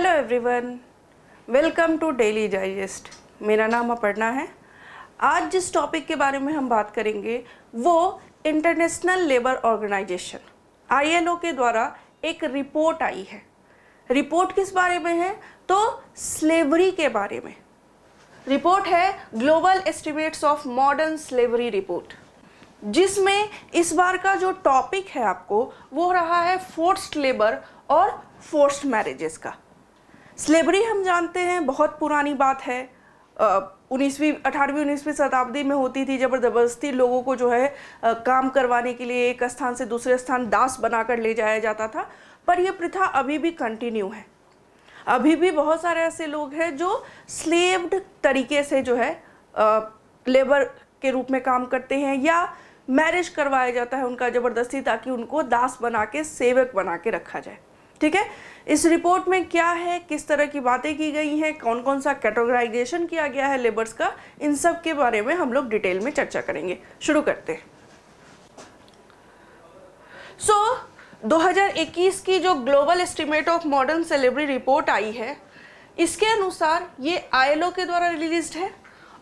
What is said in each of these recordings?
hello everyone welcome to daily digest मेरा नाम अपर्णा है आज जिस टॉपिक के बारे में हम बात करेंगे वो इंटरनेशनल लेबर ऑर्गेनाइजेशन आईएलओ के द्वारा एक रिपोर्ट आई है रिपोर्ट किस बारे में है तो स्लेवरी के बारे में रिपोर्ट है global estimates of modern slavery report जिसमें इस बार का जो टॉपिक है आपको वो रहा है फोर्स्ड लेबर और फोर्स्ड मैरिजेस का स्लेबरी हम जानते हैं बहुत पुरानी बात है उन्नीसवीं अठारहवीं उन्नीसवीं शताब्दी में होती थी जबरदस्ती लोगों को जो है आ, काम करवाने के लिए एक स्थान से दूसरे स्थान दास बनाकर ले जाया जाता था पर यह प्रथा अभी भी कंटिन्यू है अभी भी बहुत सारे ऐसे लोग हैं जो स्लेव्ड तरीके से जो है आ, लेबर के रूप में काम करते हैं या मैरिज करवाया जाता है उनका ज़बरदस्ती ताकि उनको दास बना के सेवक बना के रखा जाए ठीक है इस रिपोर्ट में क्या है किस तरह की बातें की गई हैं कौन कौन सा कैटेगराइजेशन किया गया है लेबर्स का इन सब के बारे में हम लोग डिटेल में चर्चा करेंगे शुरू करते हैं सो so, 2021 की जो global estimate of modern slavery report आई है इसके अनुसार ये आईएलओ के द्वारा रिलीज है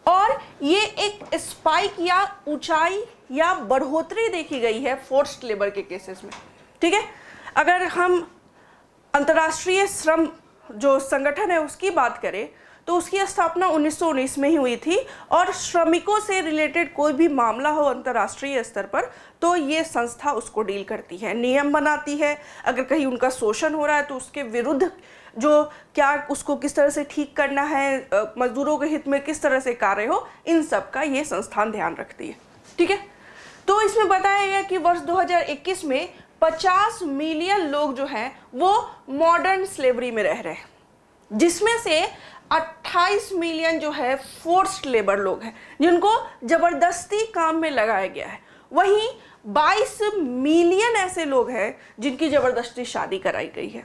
और ये एक स्पाइक या ऊंचाई या बढ़ोतरी देखी गई है फोर्स्ड लेबर के केसेस में ठीक है अगर हम अंतर्राष्ट्रीय श्रम जो संगठन है उसकी बात करें तो उसकी स्थापना उन्नीस में ही हुई थी और श्रमिकों से रिलेटेड कोई भी मामला हो अंतर्राष्ट्रीय स्तर पर तो ये संस्था उसको डील करती है नियम बनाती है अगर कहीं उनका शोषण हो रहा है तो उसके विरुद्ध जो क्या उसको किस तरह से ठीक करना है मजदूरों के हित में किस तरह से कार्य हो इन सब का ये संस्थान ध्यान रखती है ठीक है तो इसमें बताया गया कि वर्ष 2021 में 50 मिलियन लोग जो हैं वो मॉडर्न स्लेवरी में रह रहे हैं जिसमें से 28 मिलियन जो है फोर्स्ड लेबर लोग हैं जिनको ज़बरदस्ती काम में लगाया गया है वहीं 22 मिलियन ऐसे लोग हैं जिनकी ज़बरदस्ती शादी कराई गई है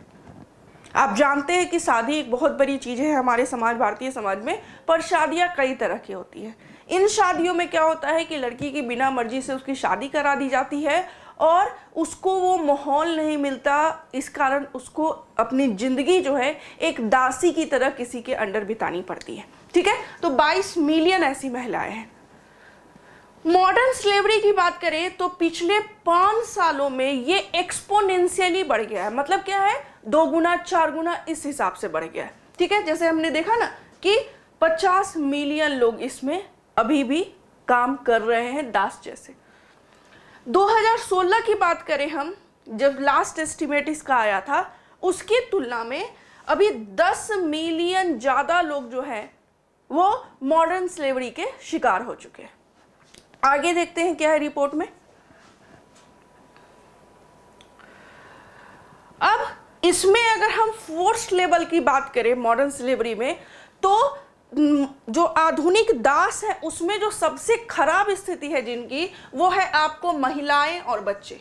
आप जानते हैं कि शादी एक बहुत बड़ी चीज़ है हमारे समाज भारतीय समाज में पर शादियां कई तरह की होती है इन शादियों में क्या होता है कि लड़की की बिना मर्जी से उसकी शादी करा दी जाती है और उसको वो माहौल नहीं मिलता इस कारण उसको अपनी ज़िंदगी जो है एक दासी की तरह किसी के अंडर बितानी पड़ती है ठीक है तो 22 मिलियन ऐसी महिलाएं हैं मॉडर्न स्लेवरी की बात करें तो पिछले पाँच सालों में ये एक्सपोनेंशियली बढ़ गया है मतलब क्या है दो गुना चार गुना इस हिसाब से बढ़ गया है ठीक है जैसे हमने देखा ना कि 50 मिलियन लोग इसमें अभी भी काम कर रहे हैं दास जैसे 2016 की बात करें हम जब लास्ट एस्टिमेट इसका आया था उसकी तुलना में अभी 10 मिलियन ज़्यादा लोग जो है वो मॉडर्न स्लेवरी के शिकार हो चुके हैं आगे देखते हैं क्या है रिपोर्ट में अब इसमें अगर हम फोर्स लेवल की बात करें मॉडर्न स्लेवरी में तो जो आधुनिक दास है उसमें जो सबसे खराब स्थिति है जिनकी वो है आपको महिलाएं और बच्चे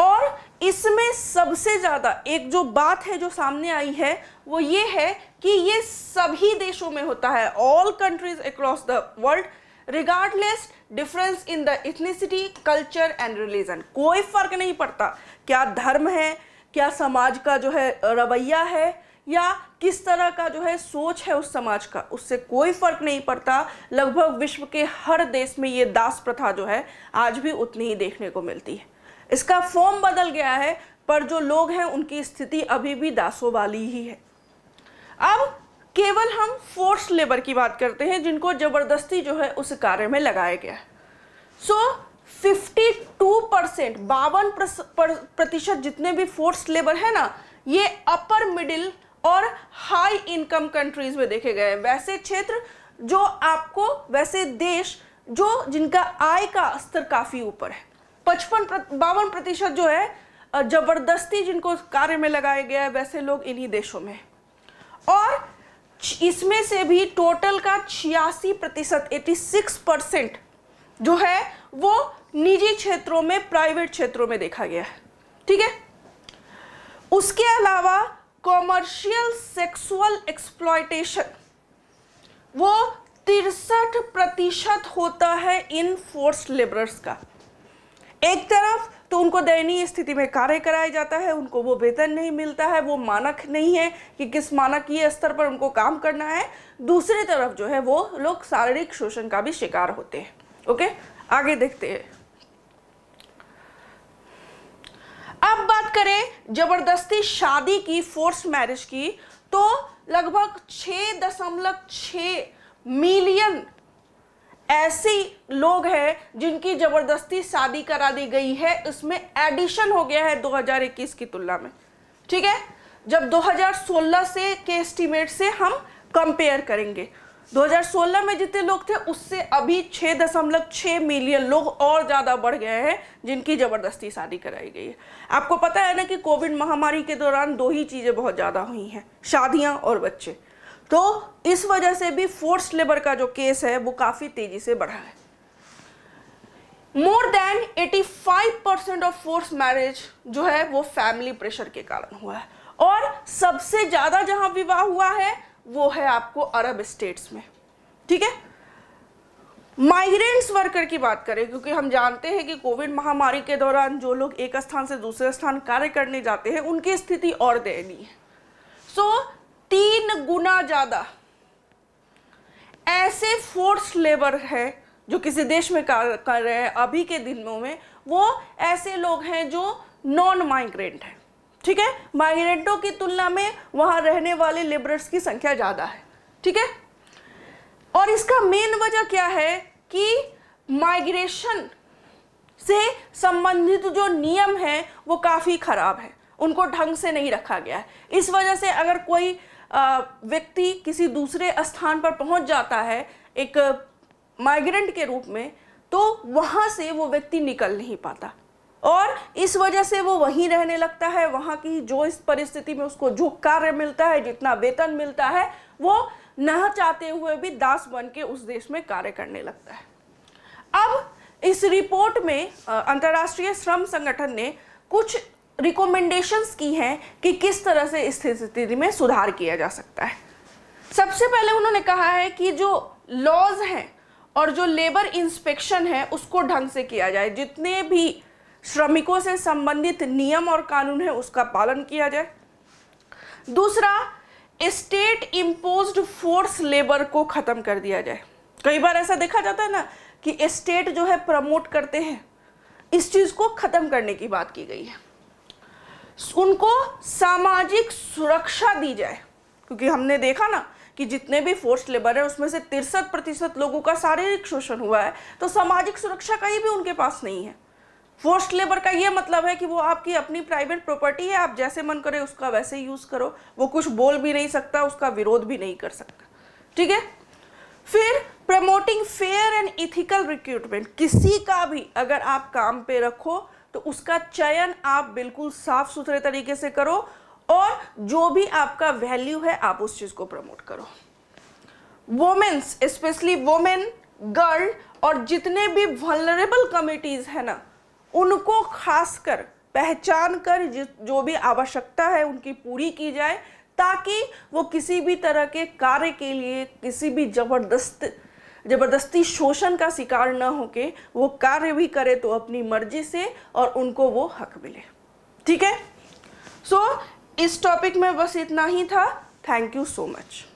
और इसमें सबसे ज़्यादा एक जो बात है जो सामने आई है वो ये है कि ये सभी देशों में होता है all countries across the world regardless difference in the ethnicity culture and religion कोई फर्क नहीं पड़ता क्या धर्म है क्या समाज का जो है रवैया है या किस तरह का जो है सोच है उस समाज का उससे कोई फर्क नहीं पड़ता लगभग विश्व के हर देश में ये दास प्रथा जो है आज भी उतनी ही देखने को मिलती है इसका फॉर्म बदल गया है पर जो लोग हैं उनकी स्थिति अभी भी दासों वाली ही है अब केवल हम फोर्स लेबर की बात करते हैं जिनको ज़बरदस्ती जो है उस कार्य में लगाया गया है सो फिफ्टी टू परसेंट बावन प्रतिशत जितने भी फोर्स लेबर है ना ये अपर मिडिल और हाई इनकम कंट्रीज में देखे गए वैसे क्षेत्र जो आपको वैसे देश जो जिनका आय का स्तर काफ़ी ऊपर है पचपन बावन प्रतिशत जो है जबरदस्ती जिनको कार्य में लगाया गया है वैसे लोग इन्हीं देशों में और इसमें से भी टोटल का छियासी प्रतिशत एटी सिक्स परसेंट जो है वो निजी क्षेत्रों में प्राइवेट क्षेत्रों में देखा गया है ठीक है उसके अलावा कॉमर्शियल सेक्सुअल एक्सप्लॉयटेशन वो तिरसठ प्रतिशत होता है इन फोर्स लेबरर्स का एक तरफ तो उनको दयनीय स्थिति में कार्य कराया जाता है उनको वो वेतन नहीं मिलता है वो मानक नहीं है कि किस मानकीय स्तर पर उनको काम करना है दूसरी तरफ जो है वो लोग शारीरिक शोषण का भी शिकार होते हैं ओके आगे देखते हैं करें जबरदस्ती शादी की फोर्स मैरिज की तो लगभग छ दशमलव छ मिलियन ऐसी लोग हैं जिनकी ज़बरदस्ती शादी करा दी गई है इसमें एडिशन हो गया है 2021 की तुलना में ठीक है जब 2016 से के एस्टिमेट से हम कंपेयर करेंगे 2016 में जितने लोग थे उससे अभी 6.6 मिलियन लोग और ज़्यादा बढ़ गए हैं जिनकी ज़बरदस्ती शादी कराई गई है आपको पता है ना कि कोविड महामारी के दौरान दो ही चीज़ें बहुत ज़्यादा हुई हैं शादियाँ और बच्चे तो इस वजह से भी फोर्स लेबर का जो केस है वो काफ़ी तेज़ी से बढ़ा है more than 85 percent of force marriage जो है वो फैमिली प्रेशर के कारण हुआ है और सबसे ज़्यादा जहां विवाह हुआ है वो है आपको अरब स्टेट्स में ठीक है माइग्रेंट्स वर्कर की बात करें क्योंकि हम जानते हैं कि कोविड महामारी के दौरान जो लोग एक स्थान से दूसरे स्थान कार्य करने जाते हैं उनकी स्थिति और दयनीय है सो so, तीन गुना ज़्यादा ऐसे फोर्स लेबर है जो किसी देश में कार्य कर रहे हैं अभी के दिनों में वो ऐसे लोग हैं जो नॉन माइग्रेंट हैं ठीक है माइग्रेंटों की तुलना में वहां रहने वाले लेबरर्स की संख्या ज़्यादा है ठीक है और इसका मेन वजह क्या है कि माइग्रेशन से संबंधित जो नियम है वो काफ़ी ख़राब है उनको ढंग से नहीं रखा गया है इस वजह से अगर कोई व्यक्ति किसी दूसरे स्थान पर पहुंच जाता है एक माइग्रेंट के रूप में तो वहां से वो व्यक्ति निकल नहीं पाता और इस वजह से वो वहीं रहने लगता है वहाँ की जो इस परिस्थिति में उसको जो कार्य मिलता है जितना वेतन मिलता है वो न चाहते हुए भी दास बन के उस देश में कार्य करने लगता है अब इस रिपोर्ट में अंतर्राष्ट्रीय श्रम संगठन ने कुछ रिकमेंडेशंस की हैं कि किस तरह से इस स्थिति में सुधार किया जा सकता है सबसे पहले उन्होंने कहा है कि जो लॉज हैं और जो लेबर इंस्पेक्शन है उसको ढंग से किया जाए जितने भी श्रमिकों से संबंधित नियम और कानून है उसका पालन किया जाए दूसरा स्टेट इम्पोज फोर्स लेबर को ख़त्म कर दिया जाए कई बार ऐसा देखा जाता है ना कि स्टेट जो है प्रमोट करते हैं इस चीज़ को ख़त्म करने की बात की गई है उनको सामाजिक सुरक्षा दी जाए क्योंकि हमने देखा ना कि जितने भी फोर्स लेबर है उसमें से तिरसठ प्रतिशत लोगों का शारीरिक शोषण हुआ है तो सामाजिक सुरक्षा कहीं भी उनके पास नहीं है फोर्स्ट लेबर का ये मतलब है कि वो आपकी अपनी प्राइवेट प्रॉपर्टी है आप जैसे मन करे उसका वैसे यूज़ करो वो कुछ बोल भी नहीं सकता उसका विरोध भी नहीं कर सकता ठीक है फिर promoting fair and ethical recruitment किसी का भी अगर आप काम पे रखो तो उसका चयन आप बिल्कुल साफ सुथरे तरीके से करो और जो भी आपका वैल्यू है आप उस चीज़ को प्रमोट करो वोमेन्स स्पेशली वोमेन गर्ल और जितने भी वनरेबल कमिटीज़ है ना उनको खासकर पहचान कर जो भी आवश्यकता है उनकी पूरी की जाए ताकि वो किसी भी तरह के कार्य के लिए किसी भी जबरदस्त जबरदस्ती शोषण का शिकार न होके वो कार्य भी करे तो अपनी मर्जी से और उनको वो हक मिले ठीक है सो so, इस टॉपिक में बस इतना ही था थैंक यू सो मच